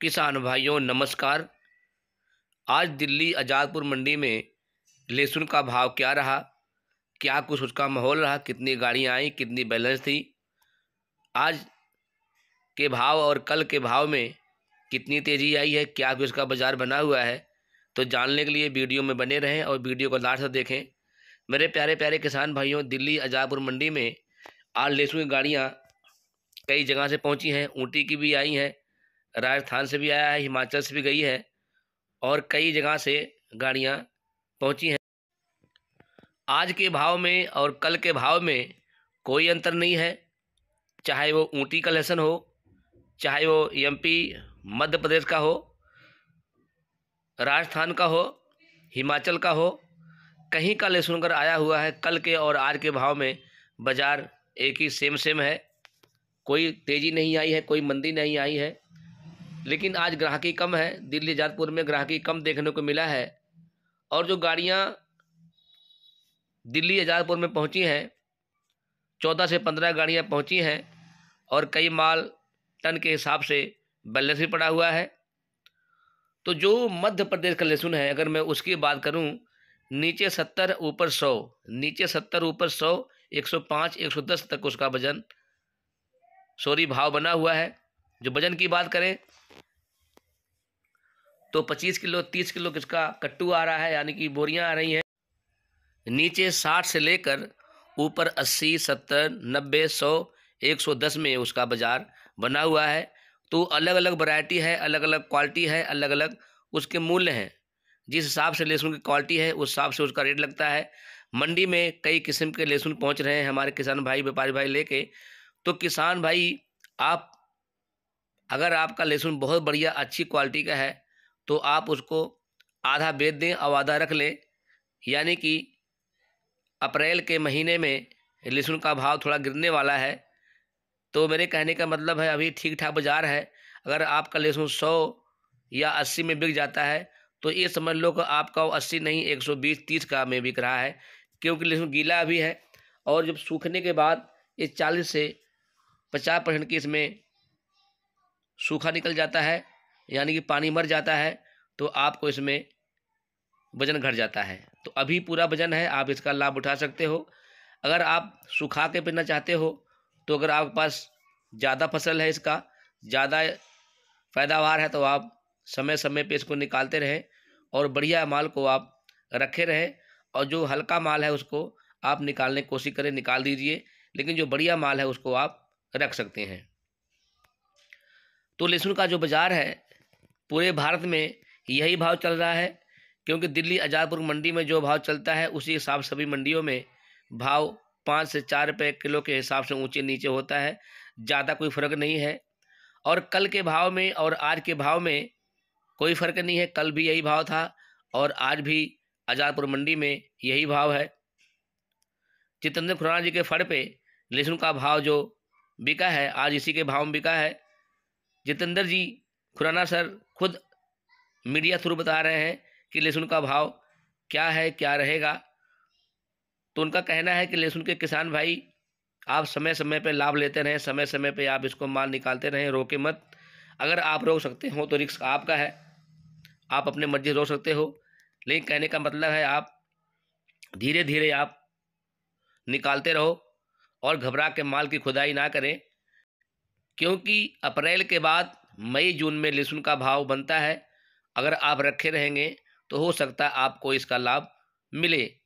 किसान भाइयों नमस्कार आज दिल्ली आज़ादपुर मंडी में लहसुन का भाव क्या रहा क्या कुछ उसका माहौल रहा कितनी गाड़ियाँ आई कितनी बैलेंस थी आज के भाव और कल के भाव में कितनी तेज़ी आई है क्या कुछ उसका बाज़ार बना हुआ है तो जानने के लिए वीडियो में बने रहें और वीडियो को लाट से देखें मेरे प्यारे प्यारे किसान भाइयों दिल्ली आज़ादपुर मंडी में आज लहसुन की गाड़ियाँ कई जगह से पहुँची हैं ऊँटी की भी आई हैं राजस्थान से भी आया है हिमाचल से भी गई है और कई जगह से गाड़ियाँ पहुँची हैं आज के भाव में और कल के भाव में कोई अंतर नहीं है चाहे वो ऊँटी का लहसन हो चाहे वो एमपी मध्य प्रदेश का हो राजस्थान का हो हिमाचल का हो कहीं का लहसुन अगर आया हुआ है कल के और आज के भाव में बाज़ार एक ही सेम सेम है कोई तेज़ी नहीं आई है कोई मंदी नहीं आई है लेकिन आज ग्राहकी कम है दिल्ली जाजपुर में ग्राहकी कम देखने को मिला है और जो गाड़ियाँ दिल्ली आजादपुर में पहुँची हैं चौदह से पंद्रह गाड़ियाँ पहुँची हैं और कई माल टन के हिसाब से बैलेंस भी पड़ा हुआ है तो जो मध्य प्रदेश का लहसुन है अगर मैं उसकी बात करूं नीचे सत्तर ऊपर सौ नीचे सत्तर ऊपर सौ एक सौ पाँच एक सौ दस तक उसका वजन सॉरी भाव बना हुआ है जो वजन की बात करें तो 25 किलो 30 किलो किसका कट्टू आ रहा है यानी कि बोरियां आ रही हैं नीचे 60 से लेकर ऊपर 80 70 90 100 110 में उसका बाज़ार बना हुआ है तो अलग अलग वैरायटी है अलग अलग क्वालिटी है अलग अलग उसके मूल्य हैं जिस हिसाब से लहसुन की क्वालिटी है उस हिसाब से उसका रेट लगता है मंडी में कई किस्म के लहसुन पहुँच रहे हैं हमारे किसान भाई व्यापारी भाई ले तो किसान भाई आप अगर आपका लहसुन बहुत बढ़िया अच्छी क्वालिटी का है तो आप उसको आधा बेच दें और आधा रख लें यानी कि अप्रैल के महीने में लहसुन का भाव थोड़ा गिरने वाला है तो मेरे कहने का मतलब है अभी ठीक ठाक बाज़ार है अगर आपका लहसुन सौ या अस्सी में बिक जाता है तो ये समझ लो कि आपका वो अस्सी नहीं एक सौ बीस तीस का में बिक रहा है क्योंकि लहसुन गीला अभी है और जब सूखने के बाद ये चालीस से पचास परसेंट की इसमें सूखा निकल जाता है यानी कि पानी मर जाता है तो आपको इसमें वजन घट जाता है तो अभी पूरा वजन है आप इसका लाभ उठा सकते हो अगर आप सुखा के पीना चाहते हो तो अगर आपके पास ज़्यादा फसल है इसका ज़्यादा पैदावार है तो आप समय समय पे इसको निकालते रहें और बढ़िया माल को आप रखे रहें और जो हल्का माल है उसको आप निकालने की कोशिश करें निकाल दीजिए लेकिन जो बढ़िया माल है उसको आप रख सकते हैं तो लहसुन का जो बाज़ार है पूरे भारत में यही भाव चल रहा है क्योंकि दिल्ली अजारपुर मंडी में जो भाव चलता है उसी हिसाब सभी मंडियों में भाव पाँच से चार रुपये किलो के हिसाब से ऊंचे नीचे होता है ज़्यादा कोई फ़र्क नहीं है और कल के भाव में और आज के भाव में कोई फ़र्क नहीं है कल भी यही भाव था और आज भी अजारपुर मंडी में यही भाव है जितेंद्र खुराना जी के फड़ पे लहसुन का भाव जो बिका है आज इसी के भाव में बिका है जितेंद्र जी खुराना सर खुद मीडिया थ्रू बता रहे हैं कि लहसुन का भाव क्या है क्या रहेगा तो उनका कहना है कि लहसुन के किसान भाई आप समय समय पर लाभ लेते रहें समय समय पर आप इसको माल निकालते रहें रोके मत अगर आप रोक सकते हो तो रिक्स आपका है आप अपने मर्जी रोक सकते हो लेकिन कहने का मतलब है आप धीरे धीरे आप निकालते रहो और घबरा के माल की खुदाई ना करें क्योंकि अप्रैल के बाद मई जून में लहसुन का भाव बनता है अगर आप रखे रहेंगे तो हो सकता है आपको इसका लाभ मिले